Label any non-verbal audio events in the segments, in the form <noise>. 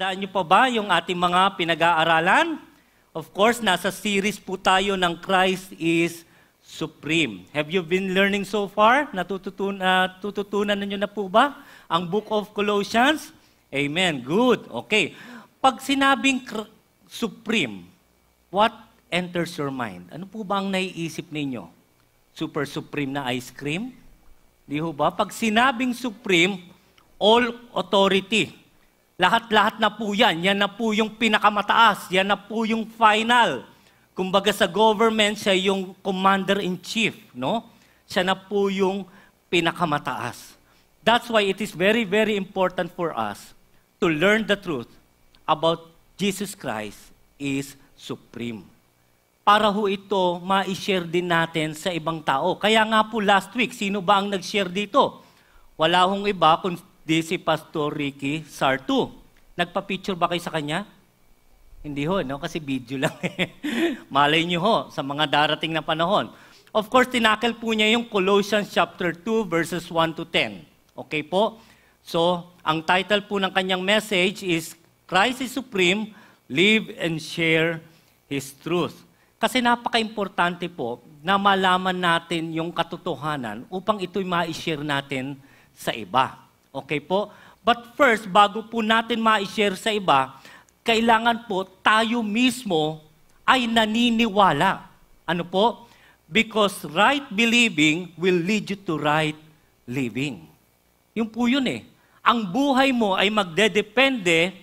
Tandaan niyo pa ba yung ating mga pinag-aaralan? Of course, nasa series po tayo ng Christ is Supreme. Have you been learning so far? Natututunan, uh, tututunan ninyo na po ba ang Book of Colossians? Amen. Good. Okay. Pag sinabing cr- supreme, what enters your mind? Ano po ba ang naiisip ninyo? Super supreme na ice cream? Di ho ba? Pag sinabing supreme, all authority lahat-lahat na po yan. Yan na po yung pinakamataas. Yan na po yung final. Kumbaga sa government, siya yung commander-in-chief. No? Siya na po yung pinakamataas. That's why it is very, very important for us to learn the truth about Jesus Christ is supreme. Para ho ito, ma-share din natin sa ibang tao. Kaya nga po last week, sino ba ang nag-share dito? Wala hong iba, di si Pastor Ricky Sartu. Nagpa-picture ba kayo sa kanya? Hindi ho, no? kasi video lang. <laughs> Eh. Malay niyo ho, sa mga darating na panahon. Of course, tinakel po niya yung Colossians chapter 2 verses 1 to 10. Okay po? So, ang title po ng kanyang message is Christ is Supreme, Live and Share His Truth. Kasi napaka-importante po na malaman natin yung katotohanan upang ito'y ma-share natin sa iba. Okay po? But first, bago po natin ma-share sa iba, kailangan po tayo mismo ay naniniwala. Ano po? Because right believing will lead you to right living. Yung po yun eh. Ang buhay mo ay magdedepende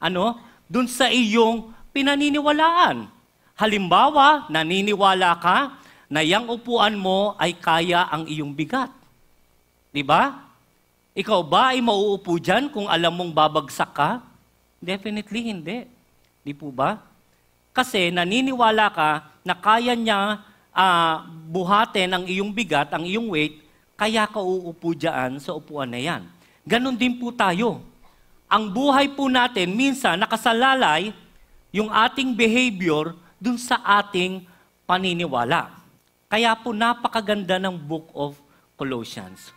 ano, dun sa iyong pinaniniwalaan. Halimbawa, naniniwala ka na yung upuan mo ay kaya ang iyong bigat. Di ba? Ikaw ba ay mauupo dyan kung alam mong babagsak ka? Definitely hindi. Di po ba? Kasi naniniwala ka na kaya niya uh, buhatin ang iyong bigat, ang iyong weight, kaya ka uupo dyan sa upuan na yan. Ganon din po tayo. Ang buhay po natin, minsan nakasalalay yung ating behavior dun sa ating paniniwala. Kaya po napakaganda ng Book of Colossians.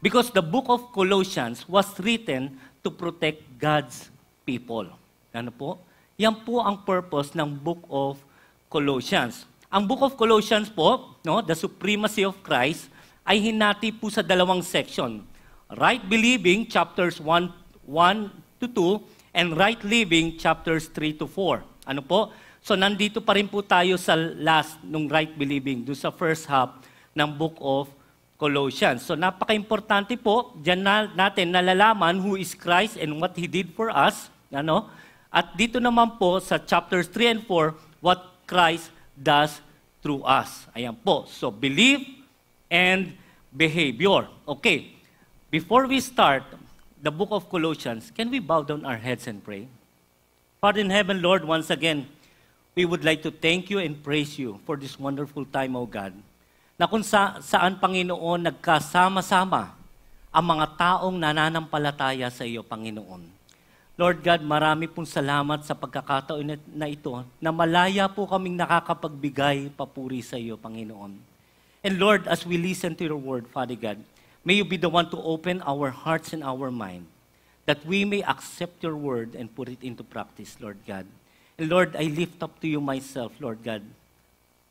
Because the book of Colossians was written to protect God's people. Ano po? Yan po ang purpose ng book of Colossians. Ang book of Colossians po, no, the supremacy of Christ, ay hinati po sa dalawang section. Right believing, chapters 1, 1 to 2, and right living, chapters 3 to 4. Ano po? So nandito pa rin po tayo sa last nung right believing, do sa first half ng book of Colossians. So napaka-importante po, dyan na, natin nalalaman who is Christ and what He did for us. Ano? At dito naman po sa chapters 3 and 4, what Christ does through us. Ayan po. So believe and behavior. Okay. Before we start the book of Colossians, can we bow down our heads and pray? Father in heaven, Lord, once again, we would like to thank you and praise you for this wonderful time, O God na kung sa, saan Panginoon nagkasama-sama ang mga taong nananampalataya sa iyo, Panginoon. Lord God, marami pong salamat sa pagkakataon na ito na malaya po kaming nakakapagbigay papuri sa iyo, Panginoon. And Lord, as we listen to your word, Father God, may you be the one to open our hearts and our mind that we may accept your word and put it into practice, Lord God. And Lord, I lift up to you myself, Lord God,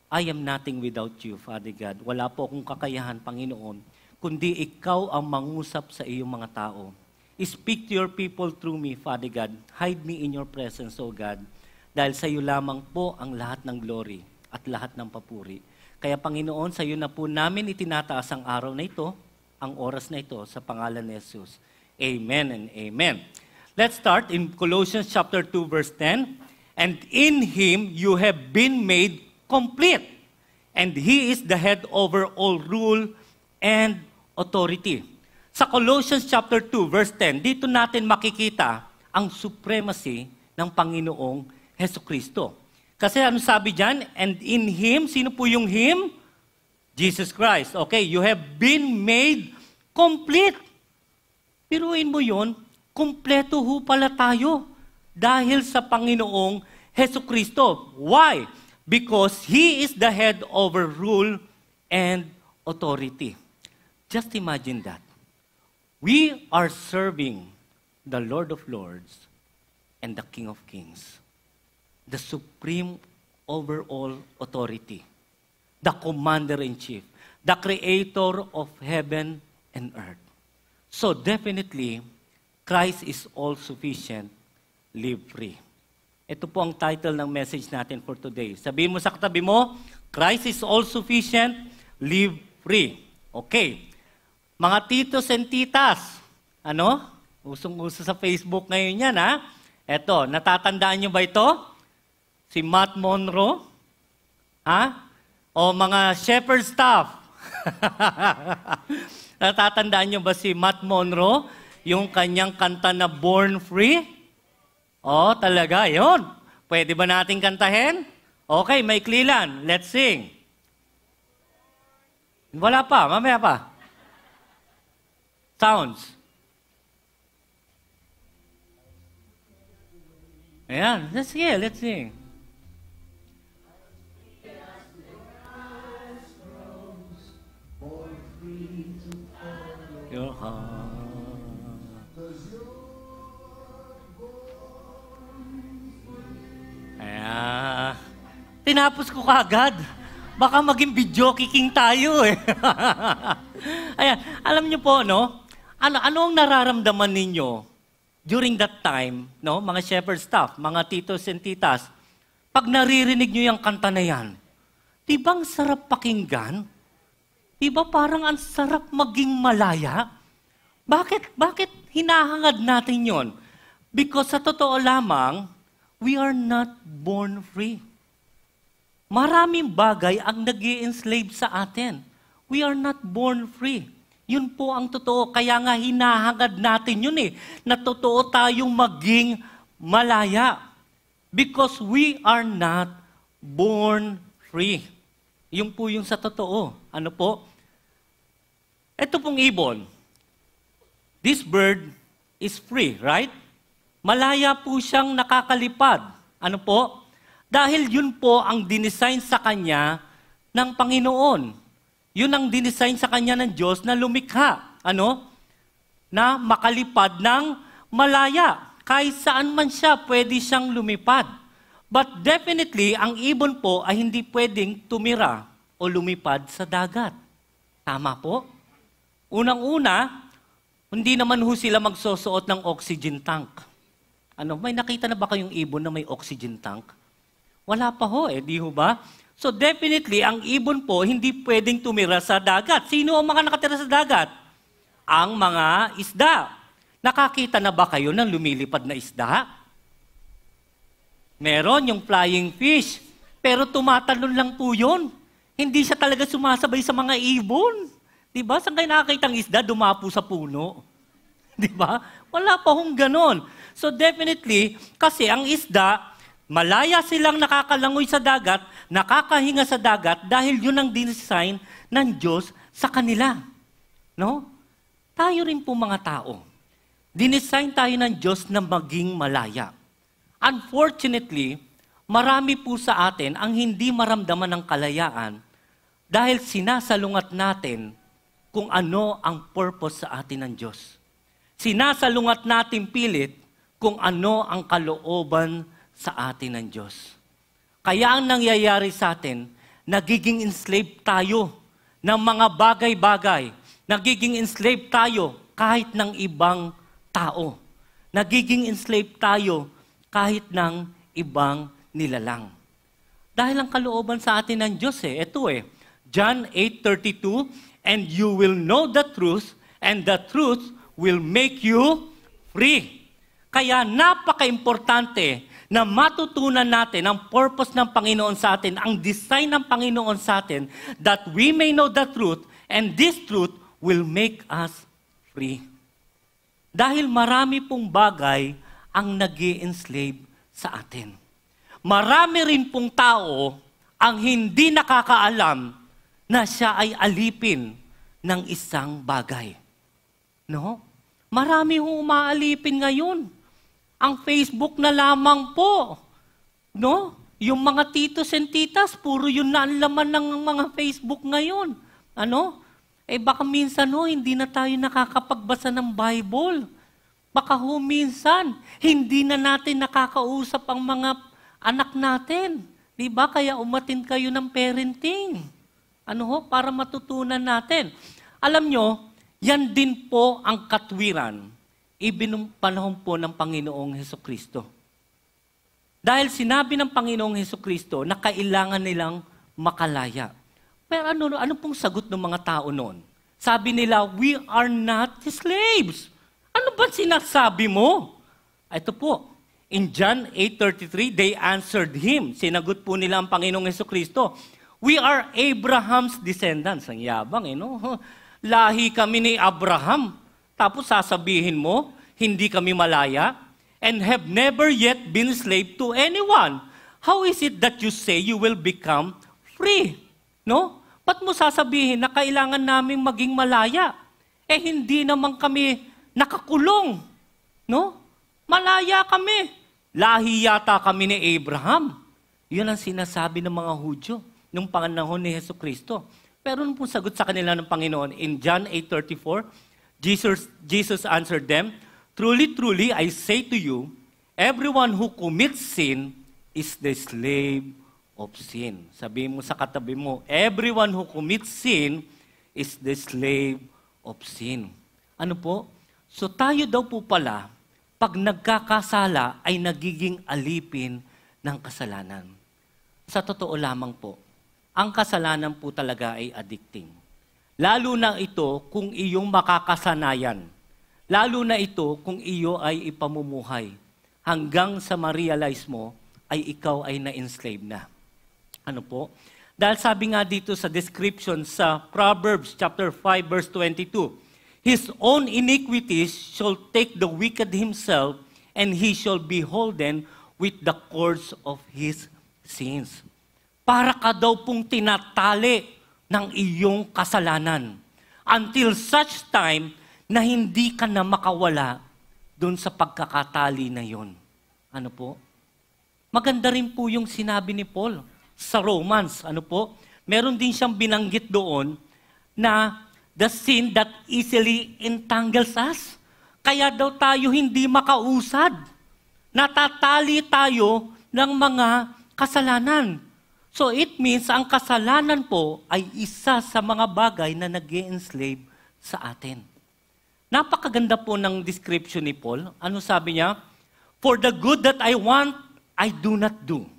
I am nothing without you, Father God. Wala po akong kakayahan, Panginoon, kundi ikaw ang mangusap sa iyong mga tao. Speak to your people through me, Father God. Hide me in your presence, O God, dahil sa iyo lamang po ang lahat ng glory at lahat ng papuri. Kaya, Panginoon, sa iyo na po namin itinataas ang araw na ito, ang oras na ito, sa pangalan ni Jesus. Amen and amen. Let's start in Colossians chapter 2, verse 10. And in Him you have been made complete. And He is the head over all rule and authority. Sa Colossians chapter 2 verse 10, dito natin makikita ang supremacy ng Panginoong Heso Kristo. Kasi ano sabi diyan? And in Him, sino po yung Him? Jesus Christ. Okay, you have been made complete. Piruin mo yon, kumpleto ho pala tayo dahil sa Panginoong Heso Kristo. Why? because He is the head over rule and authority. Just imagine that. We are serving the Lord of Lords and the King of Kings, the supreme overall authority, the commander in chief, the creator of heaven and earth. So, definitely, Christ is all sufficient, live free. Ito po ang title ng message natin for today. Sabi mo sa katabi mo, Christ is all sufficient, live free. Okay. Mga titos and titas, ano? Usong-uso sa Facebook ngayon yan, ha? Eto, natatandaan nyo ba ito? Si Matt Monroe? Ha? O mga shepherd staff? <laughs> natatandaan nyo ba si Matt Monroe? Yung kanyang kanta na Born Free? Oh, talaga, yon. Pwede ba nating kantahin? Okay, may klilan. Let's sing. Wala pa, mamaya pa. Sounds. Ayan, let's, yeah, let's sing. Ah, tinapos ko kagad. Baka maging video kicking tayo eh. <laughs> Ayan, alam niyo po, no? Ano, ano ang nararamdaman ninyo during that time, no? Mga shepherd staff, mga titos and titas, pag naririnig niyo yung kanta na yan, Tibang sarap pakinggan? Iba parang ang sarap maging malaya? Bakit, bakit hinahangad natin yon? Because sa totoo lamang, we are not born free. Maraming bagay ang nag enslave sa atin. We are not born free. Yun po ang totoo. Kaya nga hinahangad natin yun eh, na totoo tayong maging malaya. Because we are not born free. Yung po yung sa totoo. Ano po? Ito pong ibon. This bird is free, right? malaya po siyang nakakalipad. Ano po? Dahil yun po ang dinesign sa kanya ng Panginoon. Yun ang dinesign sa kanya ng Diyos na lumikha. Ano? Na makalipad ng malaya. Kahit saan man siya, pwede siyang lumipad. But definitely, ang ibon po ay hindi pwedeng tumira o lumipad sa dagat. Tama po? Unang-una, hindi naman ho sila magsusuot ng oxygen tank ano, may nakita na ba kayong ibon na may oxygen tank? Wala pa ho eh, di ho ba? So definitely, ang ibon po hindi pwedeng tumira sa dagat. Sino ang mga nakatira sa dagat? Ang mga isda. Nakakita na ba kayo ng lumilipad na isda? Meron yung flying fish, pero tumatalon lang po yun. Hindi siya talaga sumasabay sa mga ibon. Diba? Saan kayo nakakita ang isda? Dumapo sa puno. <laughs> Di ba? Wala pa hong ganon. So definitely, kasi ang isda, malaya silang nakakalangoy sa dagat, nakakahinga sa dagat dahil yun ang design ng Diyos sa kanila. No? Tayo rin po mga tao. Dinesign tayo ng Diyos na maging malaya. Unfortunately, marami po sa atin ang hindi maramdaman ng kalayaan dahil sinasalungat natin kung ano ang purpose sa atin ng Diyos sinasalungat natin pilit kung ano ang kalooban sa atin ng Diyos. Kaya ang nangyayari sa atin, nagiging enslaved tayo ng mga bagay-bagay. Nagiging enslaved tayo kahit ng ibang tao. Nagiging enslaved tayo kahit ng ibang nilalang. Dahil ang kalooban sa atin ng Diyos eh, ito eh, John 8.32, And you will know the truth, and the truth will make you free. Kaya napaka-importante na matutunan natin ang purpose ng Panginoon sa atin, ang design ng Panginoon sa atin, that we may know the truth, and this truth will make us free. Dahil marami pong bagay ang nag enslave sa atin. Marami rin pong tao ang hindi nakakaalam na siya ay alipin ng isang bagay. No? Marami ho umaalipin ngayon. Ang Facebook na lamang po. No? Yung mga titos and titas, puro yun na ang laman ng mga Facebook ngayon. Ano? Eh baka minsan ho, hindi na tayo nakakapagbasa ng Bible. Baka ho minsan, hindi na natin nakakausap ang mga anak natin. Di ba? Kaya umatin kayo ng parenting. Ano ho? Para matutunan natin. Alam nyo, yan din po ang katwiran ibinumpanahon po ng Panginoong Heso Kristo. Dahil sinabi ng Panginoong Heso Kristo na kailangan nilang makalaya. Pero ano, ano pong sagot ng mga tao noon? Sabi nila, we are not slaves. Ano ba sinasabi mo? Ito po, in John 8.33, they answered him. Sinagot po nila ang Panginoong Heso Kristo, we are Abraham's descendants. Ang yabang, eh, no? lahi kami ni Abraham. Tapos sasabihin mo, hindi kami malaya and have never yet been slave to anyone. How is it that you say you will become free? No? Ba't mo sasabihin na kailangan naming maging malaya? Eh hindi naman kami nakakulong. No? Malaya kami. Lahi yata kami ni Abraham. Yun ang sinasabi ng mga Hudyo nung panahon ni Heso Kristo. Pero nung pong sagot sa kanila ng Panginoon, in John 8.34, Jesus, Jesus answered them, Truly, truly, I say to you, everyone who commits sin is the slave of sin. Sabi mo sa katabi mo, everyone who commits sin is the slave of sin. Ano po? So tayo daw po pala, pag nagkakasala ay nagiging alipin ng kasalanan. Sa totoo lamang po, ang kasalanan po talaga ay addicting. Lalo na ito kung iyong makakasanayan. Lalo na ito kung iyo ay ipamumuhay hanggang sa ma-realize mo ay ikaw ay na-enslave na. Ano po? Dahil sabi nga dito sa description sa Proverbs chapter 5 verse 22, His own iniquities shall take the wicked himself, and he shall be holden with the cords of his sins para ka daw pong tinatali ng iyong kasalanan. Until such time na hindi ka na makawala doon sa pagkakatali na yon. Ano po? Maganda rin po yung sinabi ni Paul sa Romans. Ano po? Meron din siyang binanggit doon na the sin that easily entangles us. Kaya daw tayo hindi makausad. Natatali tayo ng mga kasalanan. So it means ang kasalanan po ay isa sa mga bagay na nag enslave sa atin. Napakaganda po ng description ni Paul. Ano sabi niya? For the good that I want, I do not do.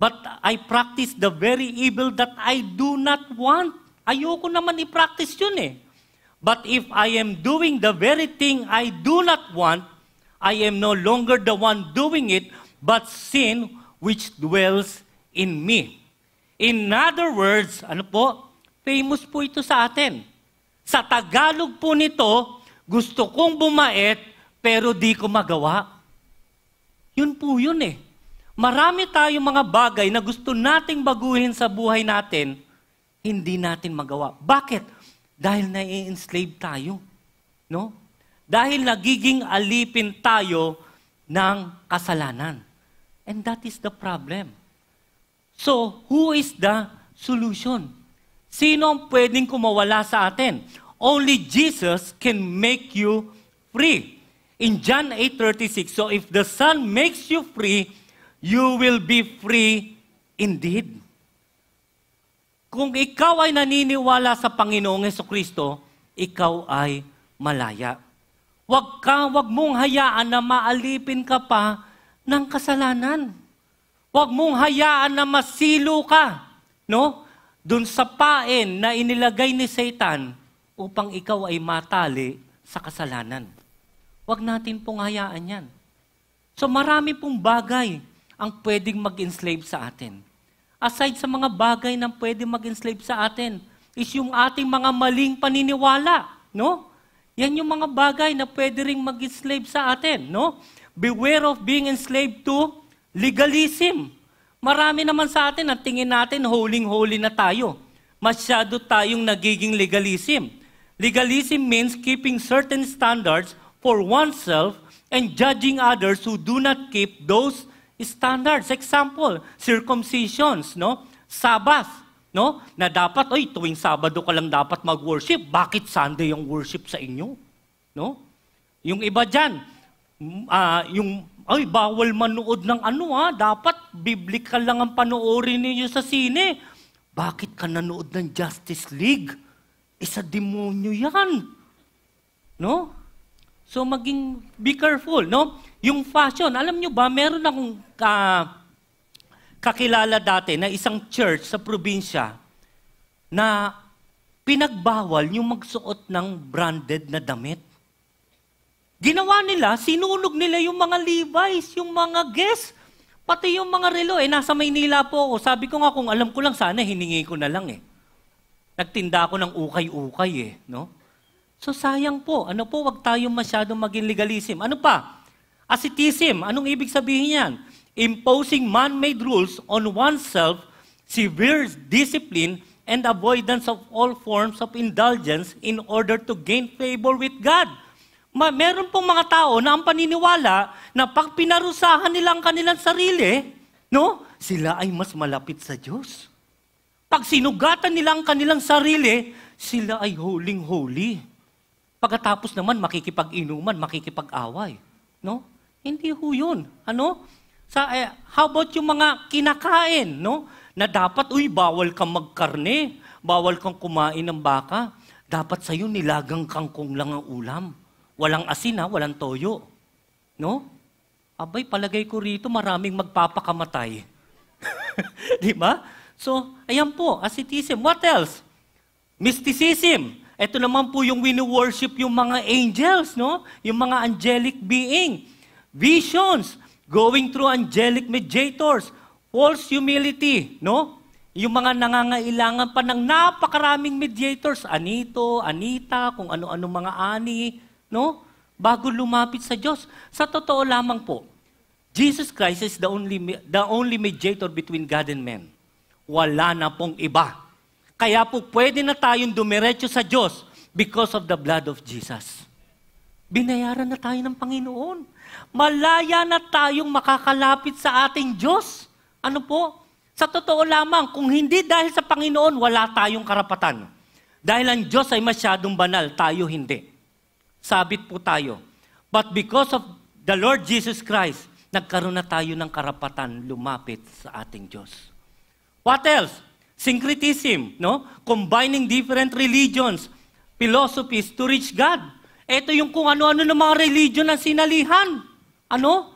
But I practice the very evil that I do not want. Ayoko naman i-practice yun eh. But if I am doing the very thing I do not want, I am no longer the one doing it, but sin which dwells in me. In other words, ano po? Famous po ito sa atin. Sa Tagalog po nito, gusto kong bumait pero di ko magawa. Yun po yun eh. Marami tayong mga bagay na gusto nating baguhin sa buhay natin, hindi natin magawa. Bakit? Dahil nai-enslave tayo. No? Dahil nagiging alipin tayo ng kasalanan. And that is the problem. So, who is the solution? Sino ang pwedeng kumawala sa atin? Only Jesus can make you free. In John 8:36, so if the Son makes you free, you will be free indeed. Kung ikaw ay naniniwala sa Panginoong Heso Kristo, ikaw ay malaya. Huwag ka, huwag mong hayaan na maalipin ka pa ng kasalanan. Huwag mong hayaan na masilo ka, no? Doon sa pain na inilagay ni Satan upang ikaw ay matali sa kasalanan. Huwag natin pong hayaan yan. So marami pong bagay ang pwedeng mag-enslave sa atin. Aside sa mga bagay na pwedeng mag-enslave sa atin, is yung ating mga maling paniniwala, no? Yan yung mga bagay na pwede ring mag-enslave sa atin, no? Beware of being enslaved to Legalism. Marami naman sa atin ang tingin natin holy holy na tayo. Masyado tayong nagiging legalism. Legalism means keeping certain standards for oneself and judging others who do not keep those standards. Example, circumcisions, no? Sabbath, no? Na dapat, oy, tuwing Sabado ka lang dapat mag-worship. Bakit Sunday yung worship sa inyo? No? Yung iba dyan, uh, yung ay, bawal manood ng ano ha. Ah. Dapat biblical lang ang panoorin ninyo sa sine. Bakit ka nanood ng Justice League? Isa eh, demonyo yan. No? So maging be careful, no? Yung fashion, alam nyo ba, meron akong uh, kakilala dati na isang church sa probinsya na pinagbawal yung magsuot ng branded na damit. Ginawa nila, sinunog nila yung mga Levi's, yung mga guests, pati yung mga relo. Eh, nasa Maynila po ako. Sabi ko nga, kung alam ko lang, sana hiningi ko na lang eh. Nagtinda ako ng ukay-ukay eh, no? So sayang po. Ano po, wag tayong masyadong maging legalism. Ano pa? Ascetism. Anong ibig sabihin yan? Imposing man-made rules on oneself, severe discipline, and avoidance of all forms of indulgence in order to gain favor with God may, meron pong mga tao na ang paniniwala na pag pinarusahan nila ang kanilang sarili, no, sila ay mas malapit sa Diyos. Pag sinugatan nila ang kanilang sarili, sila ay holy holy Pagkatapos naman, makikipag-inuman, makikipag-away. No? Hindi ho yun. Ano? Sa, eh, how about yung mga kinakain, no? Na dapat, uy, bawal kang magkarne, bawal kang kumain ng baka, dapat sa'yo nilagang kangkong lang ang ulam. Walang asin ha, walang toyo. No? Abay, palagay ko rito maraming magpapakamatay. <laughs> Di ba? So, ayan po, asceticism. What else? Mysticism. Ito naman po yung wini-worship yung mga angels, no? Yung mga angelic being. Visions, going through angelic mediators. False humility, no? Yung mga nangangailangan pa ng napakaraming mediators, anito, anita, kung ano-ano mga ani, no? Bago lumapit sa Diyos. Sa totoo lamang po, Jesus Christ is the only, the only mediator between God and men. Wala na pong iba. Kaya po pwede na tayong dumiretso sa Diyos because of the blood of Jesus. Binayaran na tayo ng Panginoon. Malaya na tayong makakalapit sa ating Diyos. Ano po? Sa totoo lamang, kung hindi dahil sa Panginoon, wala tayong karapatan. Dahil ang Diyos ay masyadong banal, tayo hindi sabit po tayo. But because of the Lord Jesus Christ, nagkaroon na tayo ng karapatan lumapit sa ating Diyos. What else? Syncretism, no? Combining different religions, philosophies to reach God. Ito yung kung ano-ano ng mga religion ang sinalihan. Ano?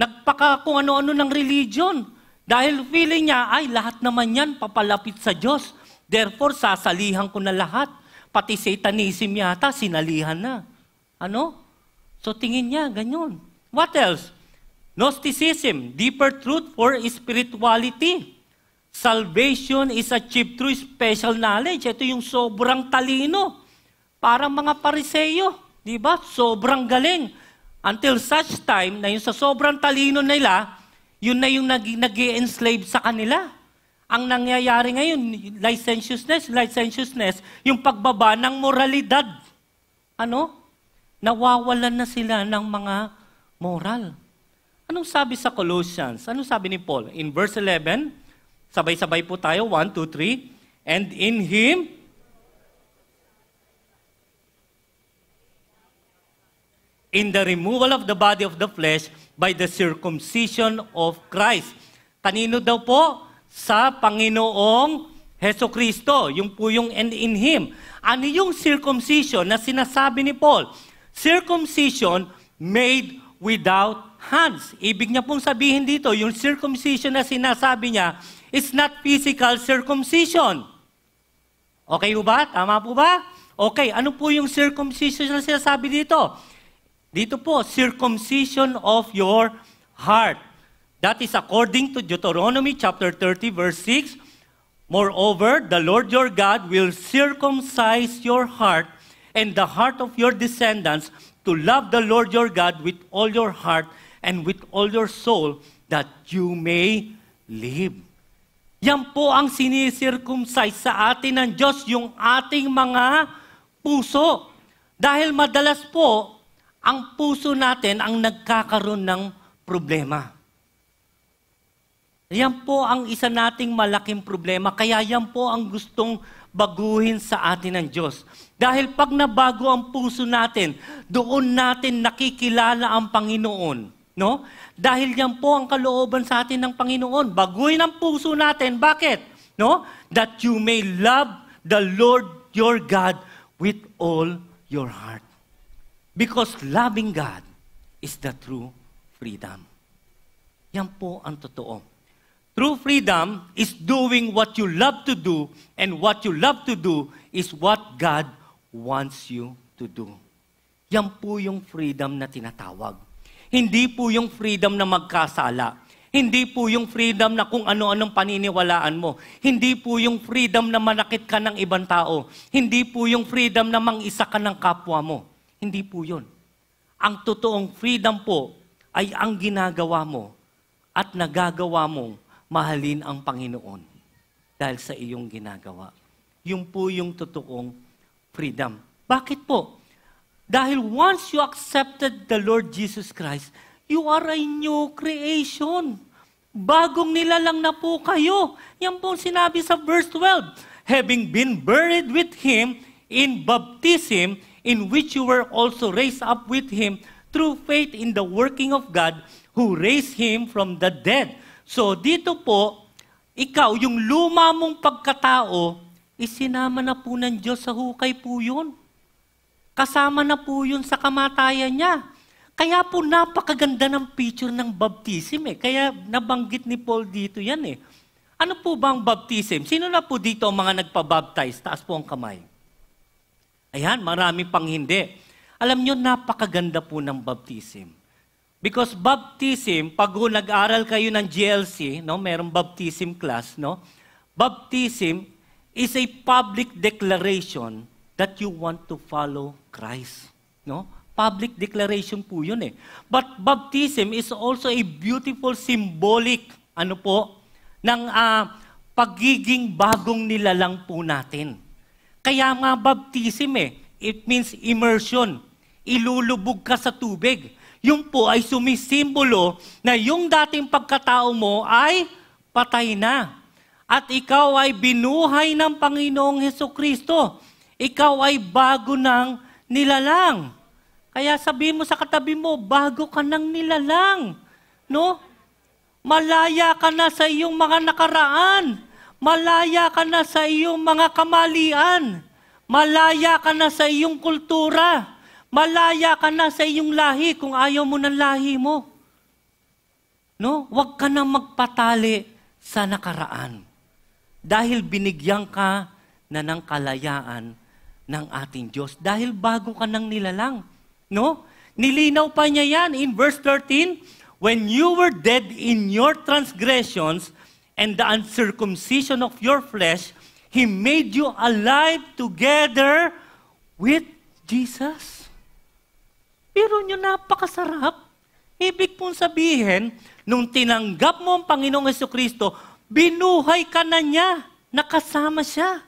Nagpaka kung ano-ano ng religion. Dahil feeling niya, ay lahat naman yan papalapit sa Diyos. Therefore, sasalihan ko na lahat. Pati satanism yata, sinalihan na. Ano? So tingin niya, ganyan. What else? Gnosticism, deeper truth for spirituality. Salvation is achieved through special knowledge. Ito yung sobrang talino. Parang mga pariseyo, di ba? Sobrang galing. Until such time na yung sa sobrang talino nila, yun na yung nag enslave sa kanila. Ang nangyayari ngayon, licentiousness, licentiousness, yung pagbaba ng moralidad. Ano? Nawawalan na sila ng mga moral. Anong sabi sa Colossians? Anong sabi ni Paul? In verse 11, sabay-sabay po tayo, 1, 2, 3. And in Him, in the removal of the body of the flesh by the circumcision of Christ. Kanino daw po? Sa Panginoong Heso Kristo. Yung po yung and in Him. Ano yung circumcision na sinasabi ni Paul? circumcision made without hands. Ibig niya pong sabihin dito, yung circumcision na sinasabi niya is not physical circumcision. Okay po ba? Tama po ba? Okay, ano po yung circumcision na sinasabi dito? Dito po, circumcision of your heart. That is according to Deuteronomy chapter 30 verse 6. Moreover, the Lord your God will circumcise your heart and the heart of your descendants to love the Lord your God with all your heart and with all your soul that you may live. Yan po ang sinisircumcise sa atin ng Diyos, yung ating mga puso. Dahil madalas po, ang puso natin ang nagkakaroon ng problema. Yan po ang isa nating malaking problema. Kaya yan po ang gustong baguhin sa atin ng Diyos. Dahil pag nabago ang puso natin, doon natin nakikilala ang Panginoon. No? Dahil yan po ang kalooban sa atin ng Panginoon. Baguhin ang puso natin. Bakit? No? That you may love the Lord your God with all your heart. Because loving God is the true freedom. Yan po ang totoo. True freedom is doing what you love to do, and what you love to do is what God wants you to do. Yan po yung freedom na tinatawag. Hindi po yung freedom na magkasala. Hindi po yung freedom na kung ano-anong paniniwalaan mo. Hindi po yung freedom na manakit ka ng ibang tao. Hindi po yung freedom na mang-isa ka ng kapwa mo. Hindi po yun. Ang totoong freedom po ay ang ginagawa mo at nagagawa mong mahalin ang Panginoon dahil sa iyong ginagawa. Yung po yung totoong freedom. Bakit po? Dahil once you accepted the Lord Jesus Christ, you are a new creation. Bagong nilalang na po kayo. Yan po sinabi sa verse 12. Having been buried with Him in baptism, in which you were also raised up with Him through faith in the working of God who raised Him from the dead. So dito po, ikaw, yung luma mong pagkatao, isinama na po ng Diyos sa hukay po yun. Kasama na po yun sa kamatayan niya. Kaya po napakaganda ng picture ng baptism eh. Kaya nabanggit ni Paul dito yan eh. Ano po ba ang baptism? Sino na po dito ang mga nagpabaptize? Taas po ang kamay. Ayan, marami pang hindi. Alam nyo, napakaganda po ng baptism. Because baptism, pag nag-aral kayo ng GLC, no, merong baptism class, no? Baptism is a public declaration that you want to follow Christ, no? Public declaration po 'yun eh. But baptism is also a beautiful symbolic ano po ng uh, pagiging bagong nilalang po natin. Kaya nga baptism eh, it means immersion. Ilulubog ka sa tubig. Yung po ay sumisimbolo na yung dating pagkatao mo ay patay na. At ikaw ay binuhay ng Panginoong Heso Kristo. Ikaw ay bago ng nilalang. Kaya sabi mo sa katabi mo, bago ka ng nilalang. No? Malaya ka na sa iyong mga nakaraan. Malaya ka na sa iyong mga kamalian. Malaya ka na sa iyong kultura. Malaya ka na sa iyong lahi kung ayaw mo ng lahi mo. No? Huwag ka na magpatali sa nakaraan. Dahil binigyan ka na ng kalayaan ng ating Diyos. Dahil bago ka nang nilalang. No? Nilinaw pa niya yan in verse 13, When you were dead in your transgressions and the uncircumcision of your flesh, He made you alive together with Jesus. Pero yun, napakasarap. Ibig pong sabihin, nung tinanggap mo ang Panginoong Yeso Kristo, binuhay ka na niya, nakasama siya.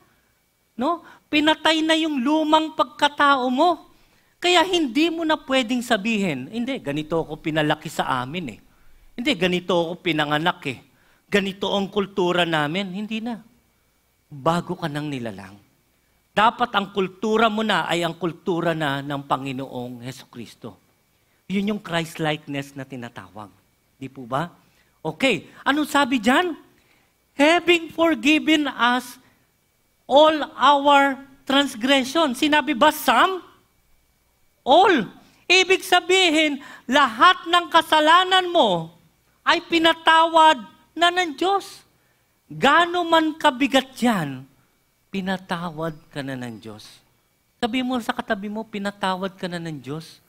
No? Pinatay na yung lumang pagkatao mo. Kaya hindi mo na pwedeng sabihin, hindi, ganito ako pinalaki sa amin eh. Hindi, ganito ako pinanganak eh. Ganito ang kultura namin. Hindi na. Bago ka nang nilalang. Dapat ang kultura mo na ay ang kultura na ng Panginoong Heso Kristo. Yun yung Christ-likeness na tinatawag. Di po ba? Okay. Anong sabi dyan? Having forgiven us all our transgression. Sinabi ba some? All. Ibig sabihin, lahat ng kasalanan mo ay pinatawad na ng Diyos. Gano man kabigat yan, pinatawad ka na ng Diyos. Sabi mo sa katabi mo, pinatawad ka na ng Diyos.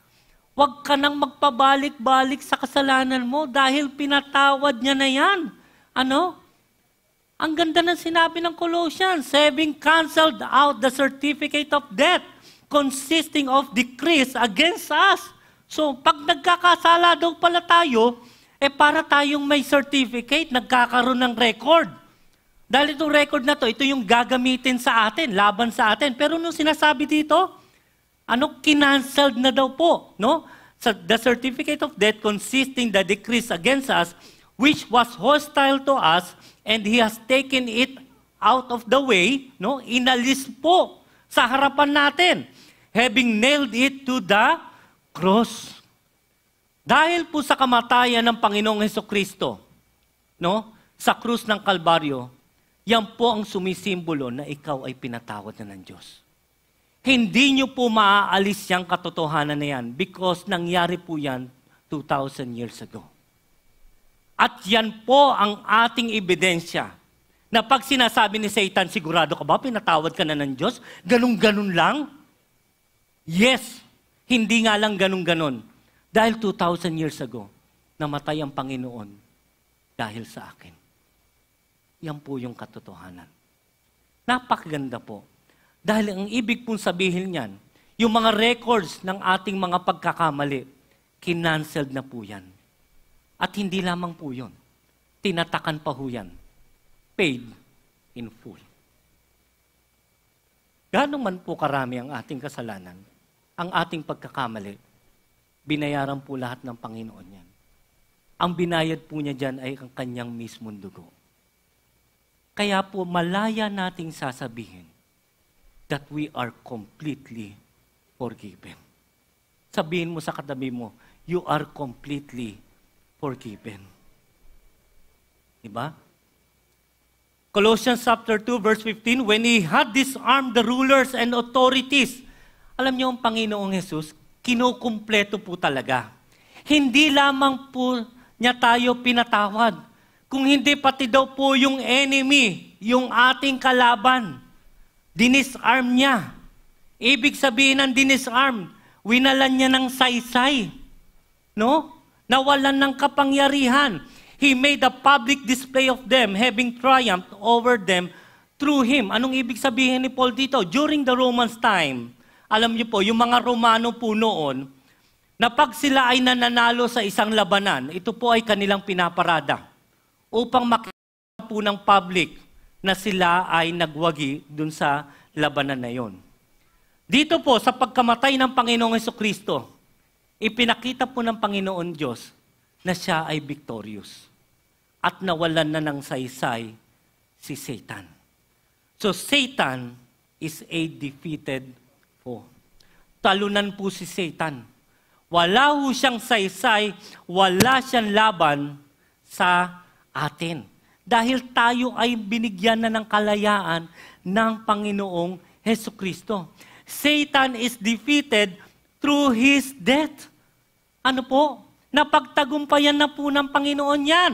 Huwag ka nang magpabalik-balik sa kasalanan mo dahil pinatawad niya na yan. Ano? Ang ganda ng sinabi ng Colossians, having cancelled out the certificate of death consisting of decrees against us. So, pag nagkakasala daw pala tayo, eh para tayong may certificate, nagkakaroon ng record. Dahil itong record na to, ito yung gagamitin sa atin, laban sa atin. Pero nung sinasabi dito, ano, kinanselled na daw po, no? So the certificate of debt consisting the decrees against us, which was hostile to us, and He has taken it out of the way, no? inalis po sa harapan natin, having nailed it to the cross. Dahil po sa kamatayan ng Panginoong Heso Kristo, no? sa krus ng Kalbaryo, yan po ang sumisimbolo na ikaw ay pinatawad na ng Diyos. Hindi nyo po maaalis yung katotohanan na yan because nangyari po yan 2,000 years ago. At yan po ang ating ebidensya na pag sinasabi ni Satan, sigurado ka ba, pinatawad ka na ng Diyos? Ganun-ganun lang? Yes, hindi nga lang ganun-ganun. Dahil 2,000 years ago, namatay ang Panginoon dahil sa akin. Yan po yung katotohanan. Napakaganda po. Dahil ang ibig pong sabihin niyan, yung mga records ng ating mga pagkakamali, kinanceled na po yan. At hindi lamang po yun. Tinatakan pa ho yan. Paid in full. Gano'n man po karami ang ating kasalanan, ang ating pagkakamali, binayaran po lahat ng Panginoon yan. Ang binayad po niya dyan ay ang kanyang mismong dugo. Kaya po malaya nating sasabihin that we are completely forgiven. Sabihin mo sa katabi mo, you are completely forgiven. Diba? Colossians chapter 2 verse 15, when he had disarmed the rulers and authorities, alam niyo ang Panginoong Jesus, kinukumpleto po talaga. Hindi lamang po niya tayo pinatawad, kung hindi pati daw po yung enemy, yung ating kalaban, dinisarm niya. Ibig sabihin ng dinisarm, winalan niya ng saysay. No? Nawalan ng kapangyarihan. He made a public display of them, having triumphed over them through him. Anong ibig sabihin ni Paul dito? During the Romans time, alam niyo po, yung mga Romano po noon, na pag sila ay nananalo sa isang labanan, ito po ay kanilang pinaparada upang makita po ng public na sila ay nagwagi dun sa labanan na yon. Dito po, sa pagkamatay ng Panginoong Heso Kristo, ipinakita po ng Panginoon Diyos na siya ay victorious at nawalan na ng saysay si Satan. So Satan is a defeated po. Talunan po si Satan. Wala ho siyang saysay, wala siyang laban sa atin. Dahil tayo ay binigyan na ng kalayaan ng Panginoong Heso Kristo. Satan is defeated through his death. Ano po? Napagtagumpayan na po ng Panginoon yan.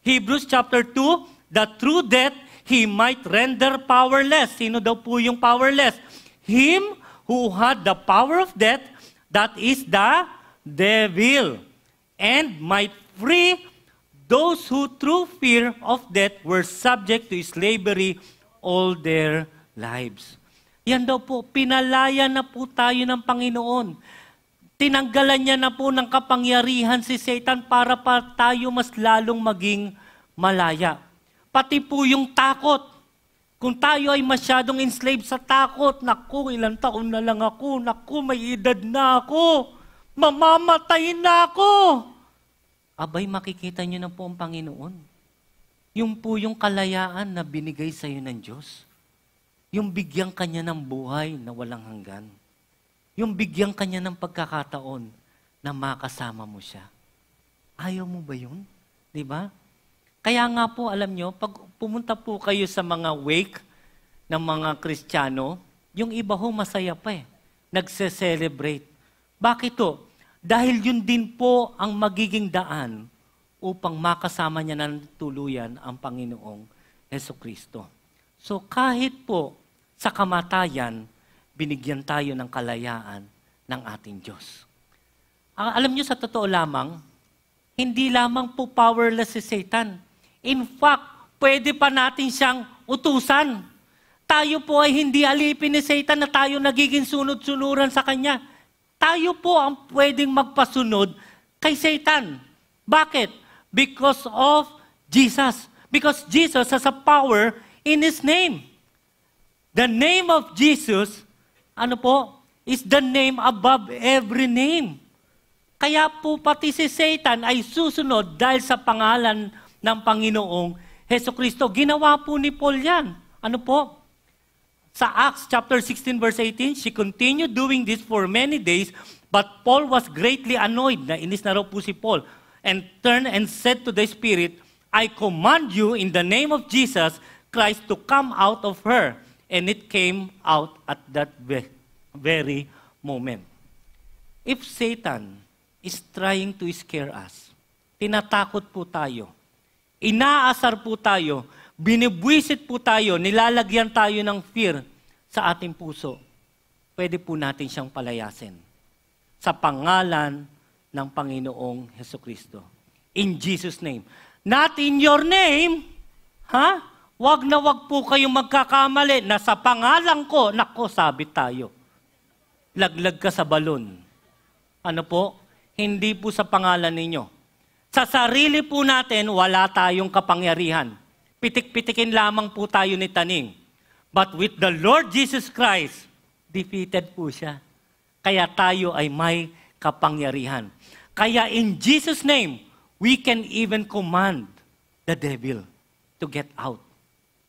Hebrews chapter 2, that through death, he might render powerless. Sino daw po yung powerless? Him who had the power of death, that is the devil, and might free those who through fear of death were subject to slavery all their lives. Yan daw po, pinalaya na po tayo ng Panginoon. Tinanggalan niya na po ng kapangyarihan si Satan para pa tayo mas lalong maging malaya. Pati po yung takot. Kung tayo ay masyadong enslaved sa takot, naku, ilang taon na lang ako, naku, may edad na ako, mamamatay na ako abay makikita niyo na po ang Panginoon. Yung po yung kalayaan na binigay sa iyo ng Diyos. Yung bigyan kanya ng buhay na walang hanggan. Yung bigyan kanya ng pagkakataon na makasama mo siya. Ayaw mo ba yun? Di ba? Kaya nga po, alam nyo, pag pumunta po kayo sa mga wake ng mga Kristiyano, yung iba ho masaya pa eh. Nagse-celebrate. Bakit to? Dahil yun din po ang magiging daan upang makasama niya ng tuluyan ang Panginoong Heso Kristo. So kahit po sa kamatayan, binigyan tayo ng kalayaan ng ating Diyos. Ah, alam niyo sa totoo lamang, hindi lamang po powerless si Satan. In fact, pwede pa natin siyang utusan. Tayo po ay hindi alipin ni Satan na tayo nagiging sunod-sunuran sa Kanya tayo po ang pwedeng magpasunod kay Satan. Bakit? Because of Jesus. Because Jesus has a power in His name. The name of Jesus, ano po, is the name above every name. Kaya po pati si Satan ay susunod dahil sa pangalan ng Panginoong Heso Kristo. Ginawa po ni Paul yan. Ano po? Sa Acts chapter 16 verse 18, she continued doing this for many days, but Paul was greatly annoyed. na Nainis na raw po si Paul. And turned and said to the Spirit, I command you in the name of Jesus Christ to come out of her. And it came out at that very moment. If Satan is trying to scare us, tinatakot po tayo, inaasar po tayo binibwisit po tayo, nilalagyan tayo ng fear sa ating puso, pwede po natin siyang palayasin sa pangalan ng Panginoong Heso Kristo. In Jesus' name. Not in your name, ha? Wag na wag po kayong magkakamali na sa pangalan ko, nako, sabi tayo. Laglag ka sa balon. Ano po? Hindi po sa pangalan ninyo. Sa sarili po natin, wala tayong kapangyarihan Pitik-pitikin lamang po tayo ni Taning. But with the Lord Jesus Christ, defeated po siya. Kaya tayo ay may kapangyarihan. Kaya in Jesus' name, we can even command the devil to get out.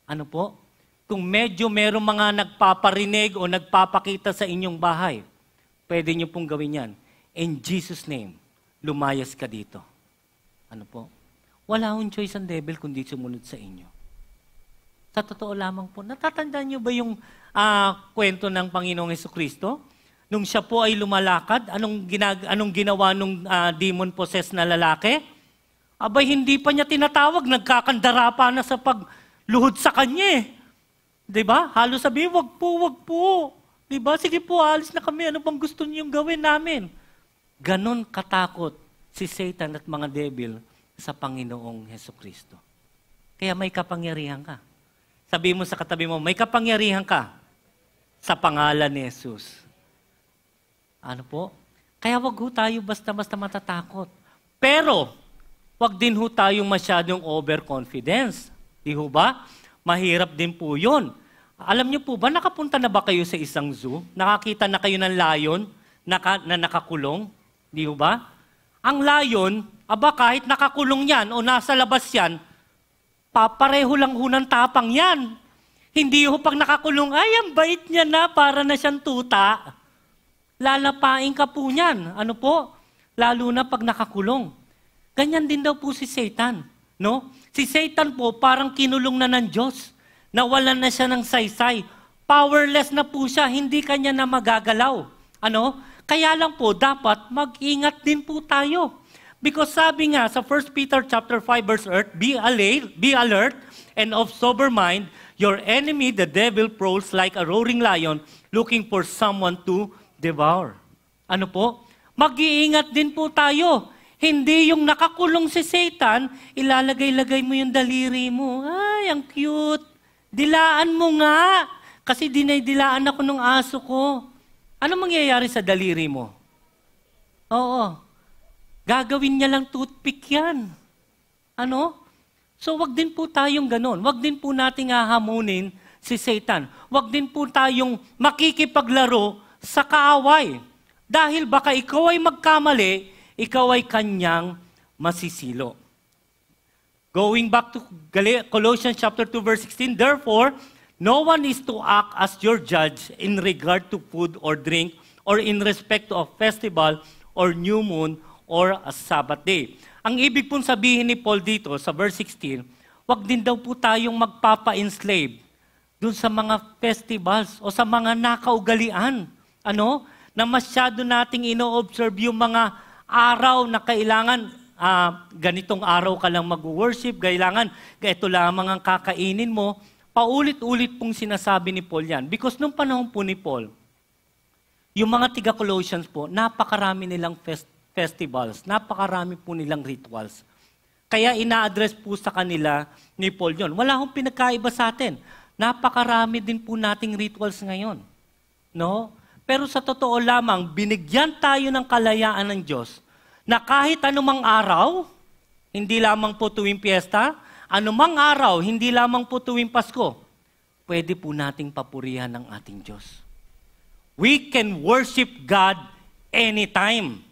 Ano po? Kung medyo merong mga nagpaparinig o nagpapakita sa inyong bahay, pwede niyo pong gawin yan. In Jesus' name, lumayas ka dito. Ano po? Wala akong choice ang devil kundi sumunod sa inyo. Sa totoo lamang po, natatandaan niyo ba yung uh, kwento ng Panginoong Yeso Kristo? Nung siya po ay lumalakad, anong, ginag anong ginawa nung uh, ah, demon-possessed na lalaki? Abay, hindi pa niya tinatawag, nagkakandara pa na sa pagluhod sa kanya eh. Di ba? Halos sabi, wag po, wag po. Di ba? Sige po, alis na kami. Ano bang gusto niyong gawin namin? Ganon katakot si Satan at mga devil sa Panginoong Heso Kristo. Kaya may kapangyarihan ka. Sabi mo sa katabi mo, may kapangyarihan ka sa pangalan ni Jesus. Ano po? Kaya wag ho tayo basta-basta matatakot. Pero, wag din ho tayong masyadong overconfidence. Di ho ba? Mahirap din po yun. Alam niyo po ba, nakapunta na ba kayo sa isang zoo? Nakakita na kayo ng lion naka, na nakakulong? Di ba? Ang lion, aba kahit nakakulong yan o nasa labas yan, papareho lang hunang tapang yan. Hindi ho pag nakakulong, ay, ang bait niya na para na siyang tuta. Lalapain ka po niyan. Ano po? Lalo na pag nakakulong. Ganyan din daw po si Satan. No? Si Satan po parang kinulong na ng Diyos. Nawalan na siya ng saysay. Powerless na po siya, hindi kanya na magagalaw. Ano? Kaya lang po, dapat mag-ingat din po tayo. Because sabi nga sa 1 Peter chapter 5 verse 8, be alert, be alert and of sober mind, your enemy the devil prowls like a roaring lion looking for someone to devour. Ano po? Mag-iingat din po tayo. Hindi yung nakakulong si Satan, ilalagay-lagay mo yung daliri mo. Ay, ang cute. Dilaan mo nga. Kasi dinay-dilaan ako ng aso ko. Ano mangyayari sa daliri mo? Oo. Gagawin niya lang toothpick yan. Ano? So wag din po tayong ganon. Wag din po nating hahamunin si Satan. Wag din po tayong makikipaglaro sa kaaway. Dahil baka ikaw ay magkamali, ikaw ay kanyang masisilo. Going back to Colossians chapter 2 verse 16, therefore, no one is to act as your judge in regard to food or drink or in respect to a festival or new moon or a Sabbath day. Ang ibig pong sabihin ni Paul dito sa verse 16, wag din daw po tayong magpapa-enslave dun sa mga festivals o sa mga nakaugalian. Ano? Na masyado nating ino-observe yung mga araw na kailangan uh, ganitong araw ka lang mag-worship, kailangan ito lamang ang kakainin mo. Paulit-ulit pong sinasabi ni Paul yan. Because nung panahon po ni Paul, yung mga tiga Colossians po, napakarami nilang fest, festivals. Napakarami po nilang rituals. Kaya ina-address po sa kanila ni Paul yun. Wala hong pinagkaiba sa atin. Napakarami din po nating rituals ngayon. No? Pero sa totoo lamang, binigyan tayo ng kalayaan ng Diyos na kahit anumang araw, hindi lamang po tuwing piyesta, anumang araw, hindi lamang po tuwing Pasko, pwede po nating papurihan ng ating Diyos. We can worship God anytime.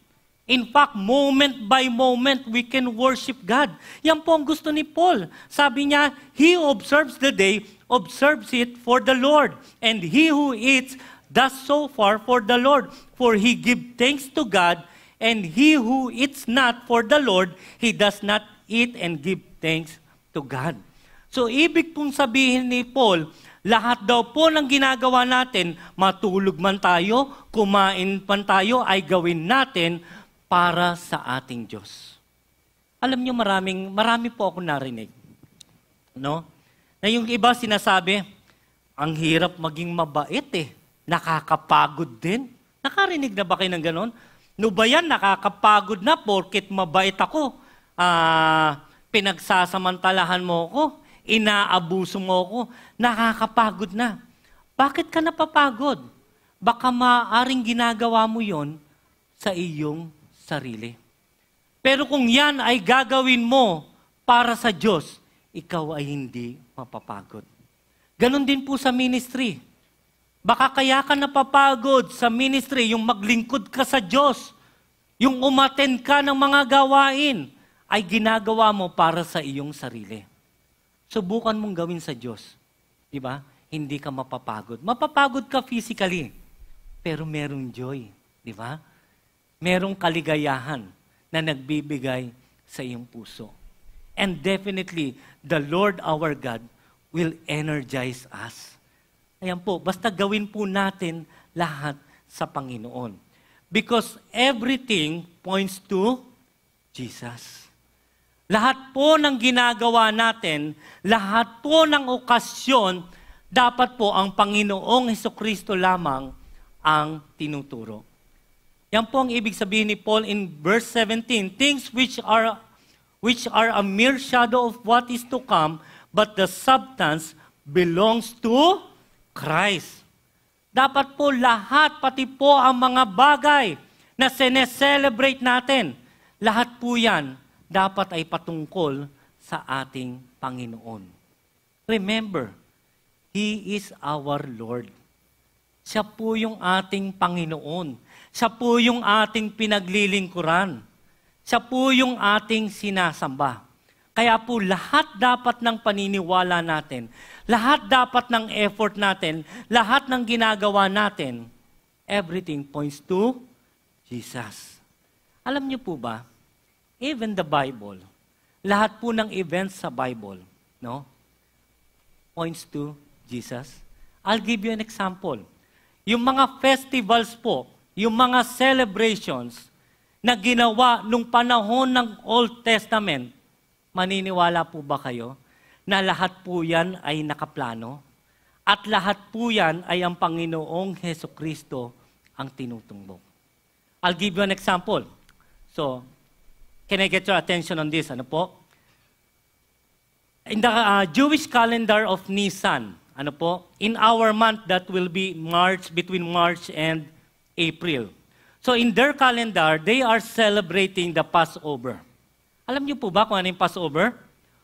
In fact, moment by moment, we can worship God. Yan po ang gusto ni Paul. Sabi niya, He observes the day, observes it for the Lord. And he who eats, does so far for the Lord. For he give thanks to God, and he who eats not for the Lord, he does not eat and give thanks to God. So, ibig pong sabihin ni Paul, lahat daw po ng ginagawa natin, matulog man tayo, kumain man tayo, ay gawin natin para sa ating Diyos. Alam niyo maraming marami po ako narinig. No? Na yung iba sinasabi, ang hirap maging mabait eh. Nakakapagod din. Nakarinig na ba kayo ng ganun? No ba yan, nakakapagod na porket mabait ako. Ah, pinagsasamantalahan mo ako. Inaabuso mo ako. Nakakapagod na. Bakit ka napapagod? Baka maaring ginagawa mo yon sa iyong sarili. Pero kung yan ay gagawin mo para sa Diyos, ikaw ay hindi mapapagod. Ganon din po sa ministry. Baka kaya ka napapagod sa ministry, yung maglingkod ka sa Diyos, yung umaten ka ng mga gawain, ay ginagawa mo para sa iyong sarili. Subukan mong gawin sa Diyos. Di ba? Hindi ka mapapagod. Mapapagod ka physically, pero merong joy. Di ba? merong kaligayahan na nagbibigay sa iyong puso. And definitely, the Lord our God will energize us. Ayan po, basta gawin po natin lahat sa Panginoon. Because everything points to Jesus. Lahat po ng ginagawa natin, lahat po ng okasyon, dapat po ang Panginoong Heso Kristo lamang ang tinuturo. Yan po ang ibig sabihin ni Paul in verse 17, things which are which are a mere shadow of what is to come, but the substance belongs to Christ. Dapat po lahat, pati po ang mga bagay na sineselebrate natin, lahat po yan dapat ay patungkol sa ating Panginoon. Remember, He is our Lord. Siya po yung ating Panginoon siya po yung ating pinaglilingkuran. Siya po yung ating sinasamba. Kaya po lahat dapat ng paniniwala natin, lahat dapat ng effort natin, lahat ng ginagawa natin, everything points to Jesus. Alam niyo po ba, even the Bible, lahat po ng events sa Bible, no? Points to Jesus. I'll give you an example. Yung mga festivals po, yung mga celebrations na ginawa nung panahon ng Old Testament, maniniwala po ba kayo na lahat po yan ay nakaplano? At lahat po yan ay ang Panginoong Heso Kristo ang tinutumbok. I'll give you an example. So, can I get your attention on this? Ano po? In the uh, Jewish calendar of Nisan, ano po? In our month that will be March, between March and April. So in their calendar, they are celebrating the Passover. Alam niyo po ba kung ano yung Passover?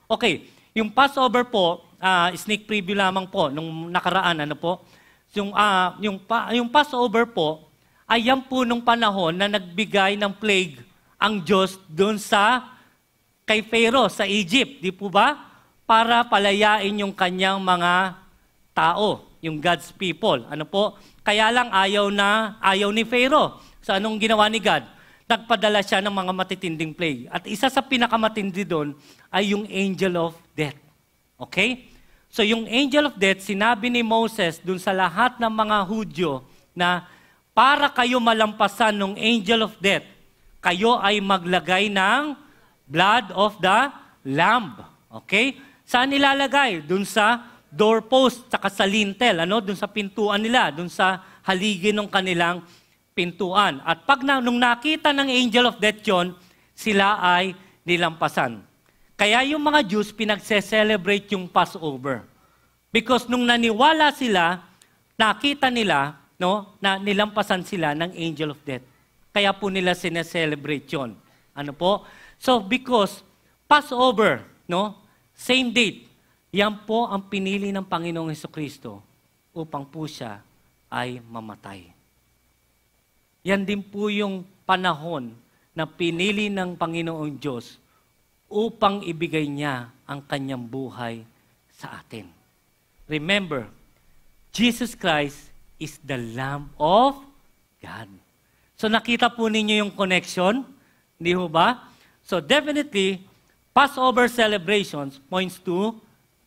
Okay, yung Passover po, uh, sneak preview lamang po nung nakaraan, ano po? Yung, uh, yung, pa, yung Passover po, ay yan po nung panahon na nagbigay ng plague ang Diyos doon sa kay Pharaoh sa Egypt, di po ba? Para palayain yung kanyang mga tao, yung God's people. Ano po? Kaya lang ayaw na, ayaw ni Pharaoh. So anong ginawa ni God? Nagpadala siya ng mga matitinding plague. At isa sa pinakamatindi doon ay yung angel of death. Okay? So yung angel of death, sinabi ni Moses dun sa lahat ng mga Hudyo na para kayo malampasan ng angel of death, kayo ay maglagay ng blood of the lamb. Okay? Saan ilalagay? Dun sa doorpost, tsaka sa lintel, ano, dun sa pintuan nila, dun sa haligi ng kanilang pintuan. At pag na, nung nakita ng angel of death yon, sila ay nilampasan. Kaya yung mga Jews pinagse-celebrate yung Passover. Because nung naniwala sila, nakita nila no, na nilampasan sila ng angel of death. Kaya po nila sineselebrate yon. Ano po? So because Passover, no, same date, yan po ang pinili ng Panginoong Heso Kristo upang po siya ay mamatay. Yan din po yung panahon na pinili ng Panginoong Diyos upang ibigay niya ang kanyang buhay sa atin. Remember, Jesus Christ is the Lamb of God. So nakita po ninyo yung connection? Hindi ba? So definitely, Passover celebrations points to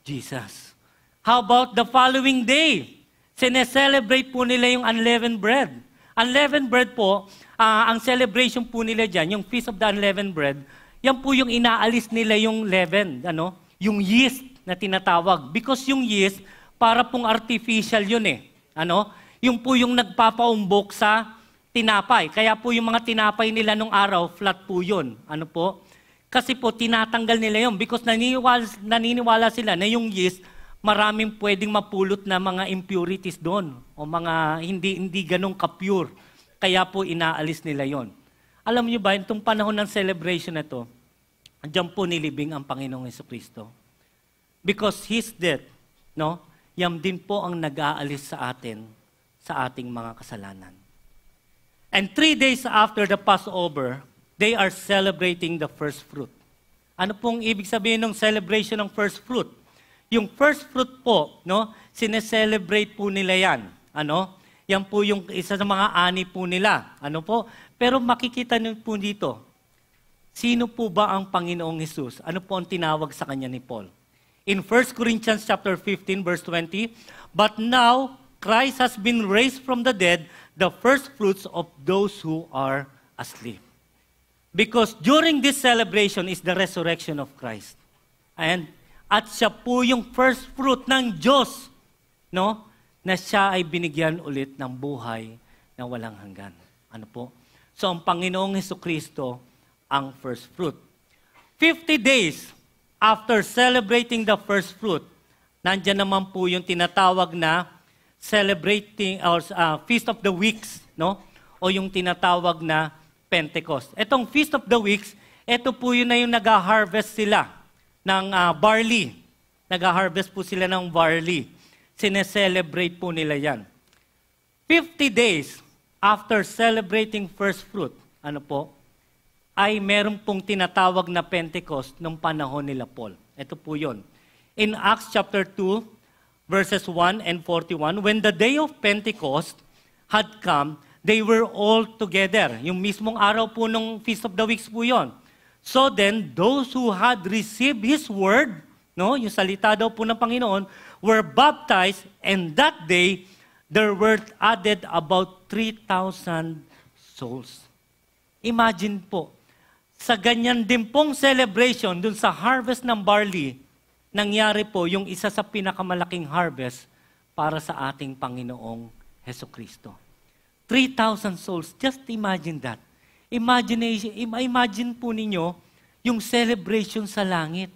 Jesus. How about the following day? Sineselebrate po nila yung unleavened bread. Unleavened bread po, uh, ang celebration po nila dyan, yung Feast of the Unleavened Bread, yan po yung inaalis nila yung leaven, ano? yung yeast na tinatawag. Because yung yeast, para pong artificial yun eh. Ano? Yung po yung nagpapaumbok sa tinapay. Kaya po yung mga tinapay nila nung araw, flat po yun. Ano po? Kasi po, tinatanggal nila yon because naniniwala, naniniwala sila na yung yeast, maraming pwedeng mapulot na mga impurities doon o mga hindi, hindi ganong kapure. Kaya po, inaalis nila yon Alam niyo ba, itong panahon ng celebration na to, diyan po nilibing ang Panginoong Yeso Kristo. Because His death, no, yan din po ang nag-aalis sa atin sa ating mga kasalanan. And three days after the Passover, They are celebrating the first fruit. Ano pong ibig sabihin ng celebration ng first fruit? Yung first fruit po, no, sineselebrate po nila yan. Ano? Yan po yung isa sa mga ani po nila. Ano po? Pero makikita niyo po dito, sino po ba ang Panginoong Hesus? Ano po ang tinawag sa kanya ni Paul? In 1 Corinthians chapter 15 verse 20, but now Christ has been raised from the dead, the first fruits of those who are asleep. Because during this celebration is the resurrection of Christ. And at siya po yung first fruit ng Diyos, no? Na siya ay binigyan ulit ng buhay na walang hanggan. Ano po? So ang Panginoong Heso Kristo ang first fruit. 50 days after celebrating the first fruit, nandiyan naman po yung tinatawag na celebrating or uh, Feast of the Weeks, no? O yung tinatawag na Pentecost. Etong Feast of the Weeks, ito po yun na yung nag-harvest sila ng uh, barley. Nag-harvest po sila ng barley. Sineselebrate po nila yan. 50 days after celebrating first fruit, ano po, ay meron pong tinatawag na Pentecost nung panahon nila Paul. Ito po yun. In Acts chapter 2, verses 1 and 41, when the day of Pentecost had come, They were all together. Yung mismong araw po nung Feast of the Weeks po yon. So then, those who had received His word, no, yung salita daw po ng Panginoon, were baptized and that day, there were added about 3,000 souls. Imagine po, sa ganyan din pong celebration, dun sa harvest ng barley, nangyari po yung isa sa pinakamalaking harvest para sa ating Panginoong Heso Kristo. 3,000 souls. Just imagine that. Imagine, imagine po ninyo yung celebration sa langit.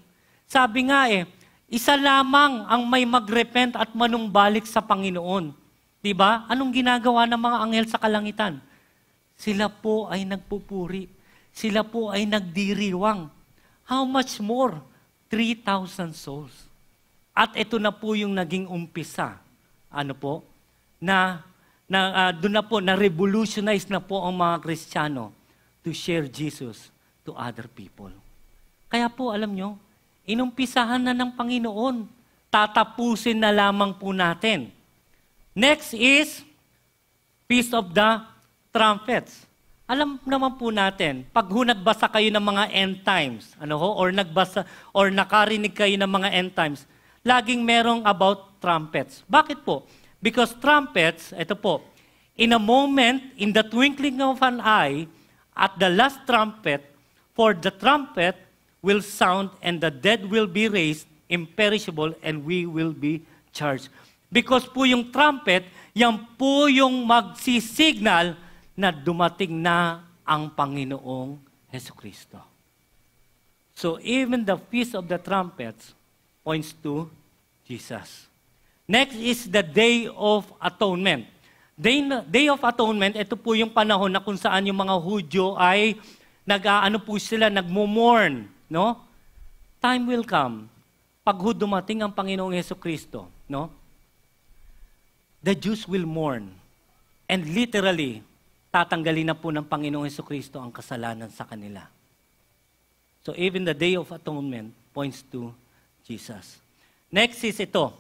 Sabi nga eh, isa lamang ang may magrepent at manumbalik sa Panginoon. 'Di ba? Anong ginagawa ng mga anghel sa kalangitan? Sila po ay nagpupuri. Sila po ay nagdiriwang. How much more? 3,000 souls. At ito na po yung naging umpisa. Ano po? Na na uh, doon na po, na-revolutionize na po ang mga Kristiyano to share Jesus to other people. Kaya po, alam nyo, inumpisahan na ng Panginoon. Tatapusin na lamang po natin. Next is, Feast of the Trumpets. Alam naman po natin, pag ho nagbasa kayo ng mga end times, ano ho, or nagbasa or nakarinig kayo ng mga end times, laging merong about trumpets. Bakit po? Because trumpets, ito po, in a moment, in the twinkling of an eye, at the last trumpet, for the trumpet will sound and the dead will be raised imperishable and we will be charged. Because po yung trumpet, yan po yung magsisignal na dumating na ang Panginoong Heso Kristo. So even the Feast of the Trumpets points to Jesus. Next is the Day of Atonement. Day, Day of Atonement, ito po yung panahon na kung saan yung mga Hudyo ay nag-ano po sila, nagmo-mourn, no? Time will come pag ho dumating ang Panginoong Heso Kristo, no? The Jews will mourn. And literally, tatanggalin na po ng Panginoong Heso Kristo ang kasalanan sa kanila. So even the Day of Atonement points to Jesus. Next is ito,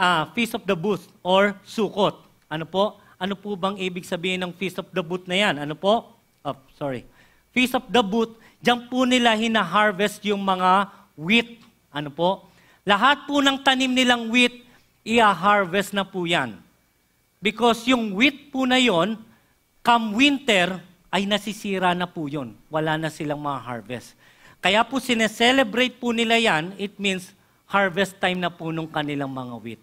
ah, Feast of the Booth or Sukot. Ano po? Ano po bang ibig sabihin ng Feast of the Booth na yan? Ano po? Oh, sorry. Feast of the Booth, diyan po nila hina-harvest yung mga wheat. Ano po? Lahat po ng tanim nilang wheat, i-harvest na po yan. Because yung wheat po na yon, come winter, ay nasisira na po yon. Wala na silang mga harvest. Kaya po sineselebrate po nila yan, it means harvest time na po nung kanilang mga wheat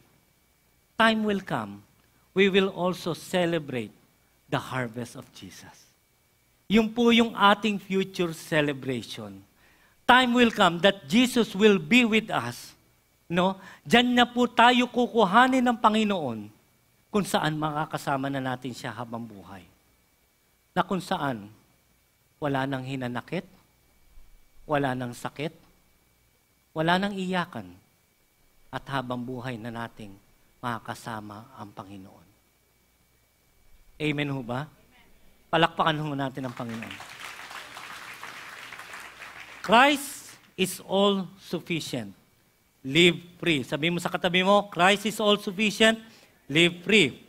time will come, we will also celebrate the harvest of Jesus. Yung po yung ating future celebration. Time will come that Jesus will be with us. No? Diyan na po tayo kukuhanin ng Panginoon kung saan makakasama na natin siya habang buhay. Na kung saan wala nang hinanakit, wala nang sakit, wala nang iyakan, at habang buhay na nating makasama ang Panginoon. Amen ho ba? Palakpakan ho natin ang Panginoon. Christ is all sufficient. Live free. Sabi mo sa katabi mo, Christ is all sufficient. Live free.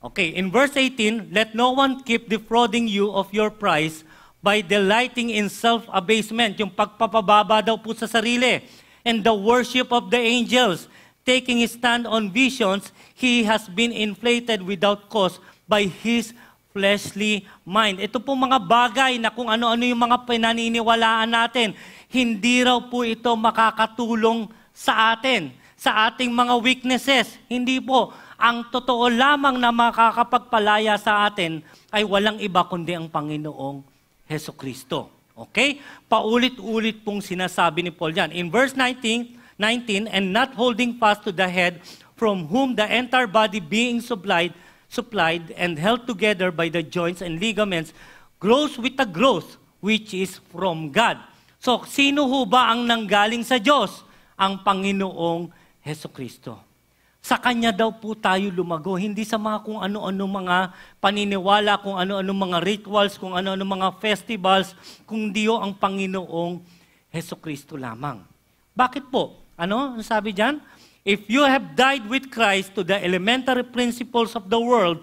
Okay, in verse 18, let no one keep defrauding you of your price by delighting in self-abasement, yung pagpapababa daw po sa sarili, and the worship of the angels, taking his stand on visions he has been inflated without cause by his fleshly mind. Ito po mga bagay na kung ano-ano yung mga pinaniniwalaan natin, hindi raw po ito makakatulong sa atin, sa ating mga weaknesses. Hindi po. Ang totoo lamang na makakapagpalaya sa atin ay walang iba kundi ang Panginoong Heso Kristo. Okay? Paulit-ulit pong sinasabi ni Paul yan. In verse 19, 19, and not holding fast to the head, from whom the entire body being supplied, supplied and held together by the joints and ligaments, grows with the growth which is from God. So, sino ho ba ang nanggaling sa Diyos? Ang Panginoong Heso Kristo. Sa Kanya daw po tayo lumago, hindi sa mga kung ano-ano mga paniniwala, kung ano-ano mga rituals, kung ano-ano mga festivals, kung diyo ang Panginoong Heso Kristo lamang. Bakit po? Ano? Ano sabi diyan? If you have died with Christ to the elementary principles of the world,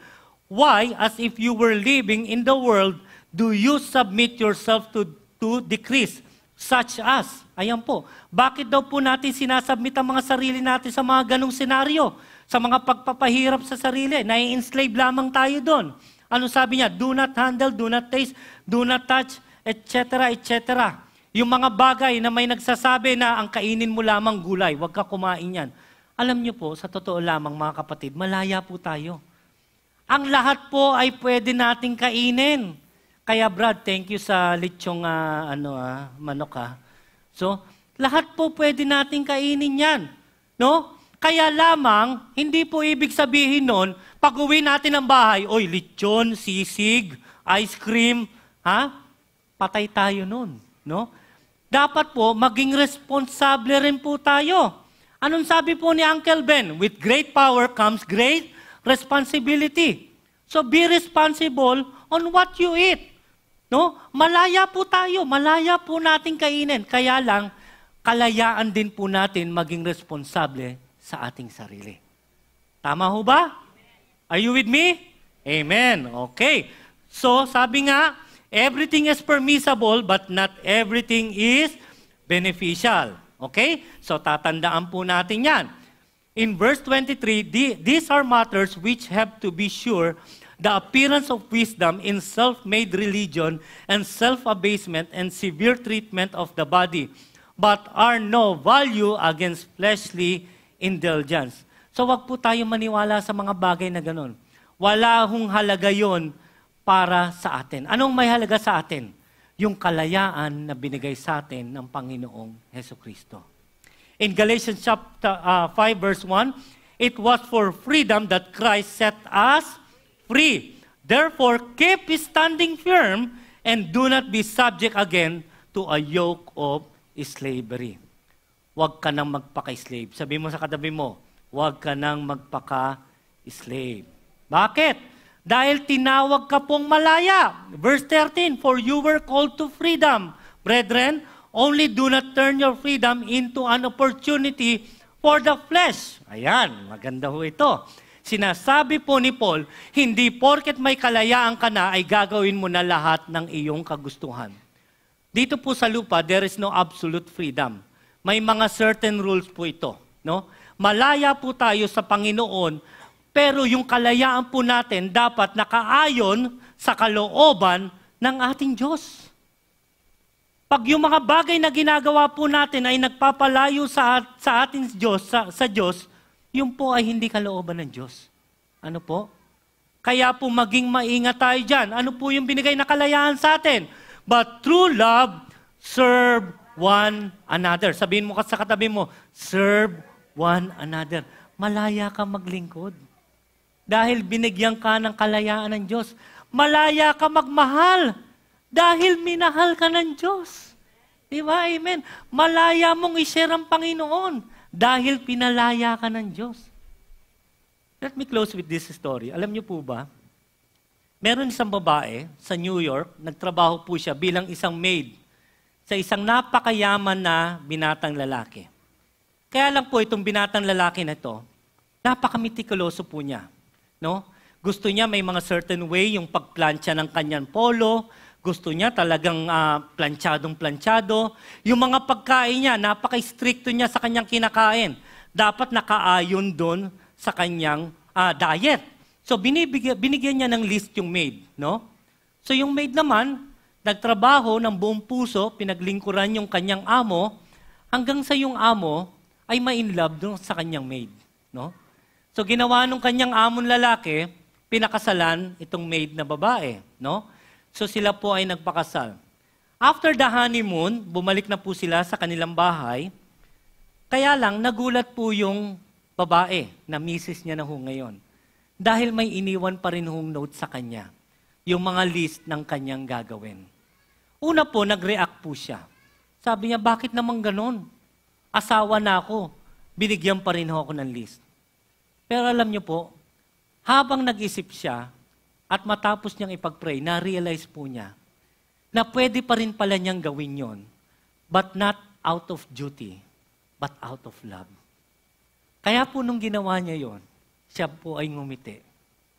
why, as if you were living in the world, do you submit yourself to, to decrees Such as, ayan po, bakit daw po natin sinasubmit ang mga sarili natin sa mga ganong senaryo? Sa mga pagpapahirap sa sarili, nai-enslave lamang tayo doon. Ano sabi niya? Do not handle, do not taste, do not touch, etc., etc. Yung mga bagay na may nagsasabi na ang kainin mo lamang gulay, huwag ka kumain yan. Alam niyo po, sa totoo lamang mga kapatid, malaya po tayo. Ang lahat po ay pwede nating kainin. Kaya Brad, thank you sa lechong uh, ano, uh, manok ha. Ah. So, lahat po pwede nating kainin yan. No? Kaya lamang, hindi po ibig sabihin nun, pag uwi natin ng bahay, oy, lechon, sisig, ice cream, ha? Patay tayo nun. No? dapat po maging responsable rin po tayo. Anong sabi po ni Uncle Ben? With great power comes great responsibility. So be responsible on what you eat. No? Malaya po tayo, malaya po nating kainin. Kaya lang, kalayaan din po natin maging responsable sa ating sarili. Tama ho ba? Are you with me? Amen. Okay. So, sabi nga, Everything is permissible but not everything is beneficial. Okay? So tatandaan po natin yan. In verse 23, these are matters which have to be sure the appearance of wisdom in self-made religion and self-abasement and severe treatment of the body, but are no value against fleshly indulgence. So wag po tayo maniwala sa mga bagay na ganun. Wala hong halaga yon para sa atin. Anong may halaga sa atin? Yung kalayaan na binigay sa atin ng Panginoong Heso Kristo. In Galatians chapter uh, ah, 5 verse 1, it was for freedom that Christ set us free. Therefore, keep standing firm and do not be subject again to a yoke of slavery. Huwag ka nang magpaka-slave. Sabi mo sa katabi mo, huwag ka nang magpaka-slave. Bakit? Dahil tinawag ka pong malaya. Verse 13, For you were called to freedom. Brethren, only do not turn your freedom into an opportunity for the flesh. Ayan, maganda ho ito. Sinasabi po ni Paul, hindi porket may kalayaan ka na ay gagawin mo na lahat ng iyong kagustuhan. Dito po sa lupa, there is no absolute freedom. May mga certain rules po ito. No? Malaya po tayo sa Panginoon pero yung kalayaan po natin dapat nakaayon sa kalooban ng ating Diyos. Pag yung mga bagay na ginagawa po natin ay nagpapalayo sa, sa ating Diyos, sa, sa Diyos, yun po ay hindi kalooban ng Diyos. Ano po? Kaya po maging maingat tayo dyan. Ano po yung binigay na kalayaan sa atin? But true love, serve one another. Sabihin mo ka sa katabi mo, serve one another. Malaya ka maglingkod dahil binigyan ka ng kalayaan ng Diyos. Malaya ka magmahal dahil minahal ka ng Diyos. Di ba? Amen. Malaya mong ishare ang Panginoon dahil pinalaya ka ng Diyos. Let me close with this story. Alam niyo po ba, meron isang babae sa New York, nagtrabaho po siya bilang isang maid sa isang napakayaman na binatang lalaki. Kaya lang po itong binatang lalaki na ito, napakamitikuloso po niya. No? Gusto niya may mga certain way yung pagplantsa ng kanyang polo, gusto niya talagang uh, ah, planchadong-planchado. Yung mga pagkain niya, napaka-stricto niya sa kanyang kinakain. Dapat nakaayon doon sa kanyang uh, diet. So binibigyan, binigyan niya ng list yung maid, no? So yung maid naman, nagtrabaho ng buong puso, pinaglingkuran yung kanyang amo, hanggang sa yung amo ay ma-inlove doon sa kanyang maid, no? So ginawa nung kanyang amon lalaki, pinakasalan itong maid na babae, no? So sila po ay nagpakasal. After the honeymoon, bumalik na po sila sa kanilang bahay. Kaya lang, nagulat po yung babae na misis niya na ho ngayon. Dahil may iniwan pa rin hong note sa kanya. Yung mga list ng kanyang gagawin. Una po, nag-react po siya. Sabi niya, bakit naman ganon? Asawa na ako. Binigyan pa rin ho ako ng list. Pero alam niyo po, habang nag-isip siya at matapos niyang ipag-pray, na-realize po niya na pwede pa rin pala niyang gawin yon, but not out of duty, but out of love. Kaya po nung ginawa niya yon, siya po ay ngumiti.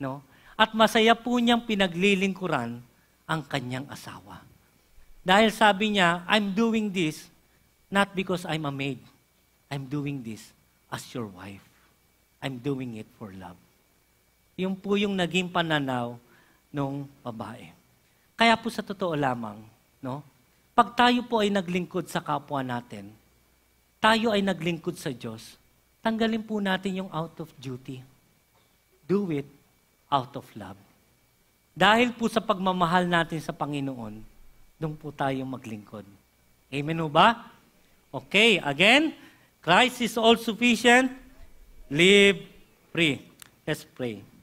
No? At masaya po niyang pinaglilingkuran ang kanyang asawa. Dahil sabi niya, I'm doing this not because I'm a maid. I'm doing this as your wife. I'm doing it for love. Yung po yung naging pananaw ng babae. Kaya po sa totoo lamang, no? Pag tayo po ay naglingkod sa kapwa natin, tayo ay naglingkod sa Diyos, tanggalin po natin yung out of duty. Do it out of love. Dahil po sa pagmamahal natin sa Panginoon, doon po tayo maglingkod. Amen ba? Okay, again, Christ is all sufficient. live free. Let's pray.